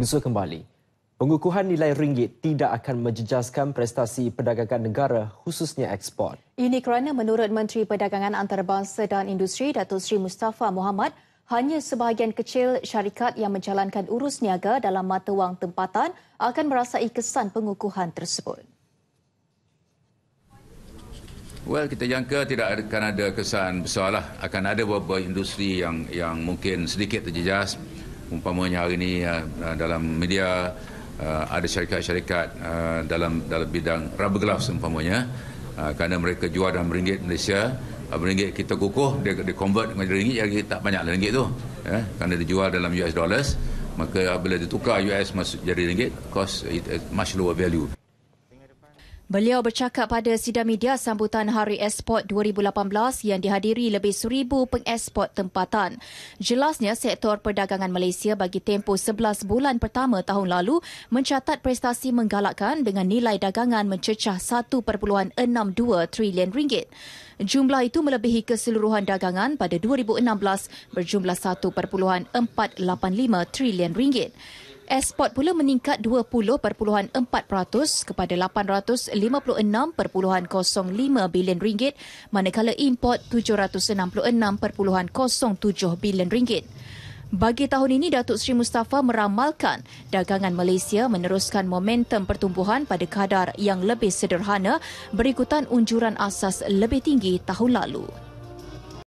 Besok kembali. Pengukuhan nilai ringgit tidak akan menjejaskan prestasi perdagangan negara khususnya ekspor. Ini kerana menurut Menteri Perdagangan Antarabangsa dan Industri Datuk Sri Mustafa Muhammad, hanya sebahagian kecil syarikat yang menjalankan urus niaga dalam mata wang tempatan akan merasai kesan pengukuhan tersebut. Well, kita jangka tidak akan ada kesan besarlah. Akan ada beberapa industri yang yang mungkin sedikit terjejas umpamanya hari ini ya, ah, dalam media ah, ada syarikat-syarikat ah, dalam dalam bidang rubber gloves umpamanya uh, kerana mereka jual dalam ringgit Malaysia ringgit kita kukuh dia, dia convert menjadi ringgit jadi tak banyak lah ringgit tu ya eh, kerana dijual dalam US dollars maka bila ditukar US masuk jadi ringgit cost it much lower value Beliau bercakap pada sidang media sambutan Hari Esport 2018 yang dihadiri lebih seribu pengesport tempatan. Jelasnya, sektor perdagangan Malaysia bagi tempoh 11 bulan pertama tahun lalu mencatat prestasi menggalakkan dengan nilai dagangan mencecah 1.62 trilion ringgit. Jumlah itu melebihi keseluruhan dagangan pada 2016 berjumlah 1.485 trilion ringgit. Ekspor pula meningkat 20.4% kepada 856.05 bilion ringgit manakala import 766.07 bilion ringgit. Bagi tahun ini Datuk Seri Mustafa meramalkan dagangan Malaysia meneruskan momentum pertumbuhan pada kadar yang lebih sederhana berikutan unjuran asas lebih tinggi tahun lalu.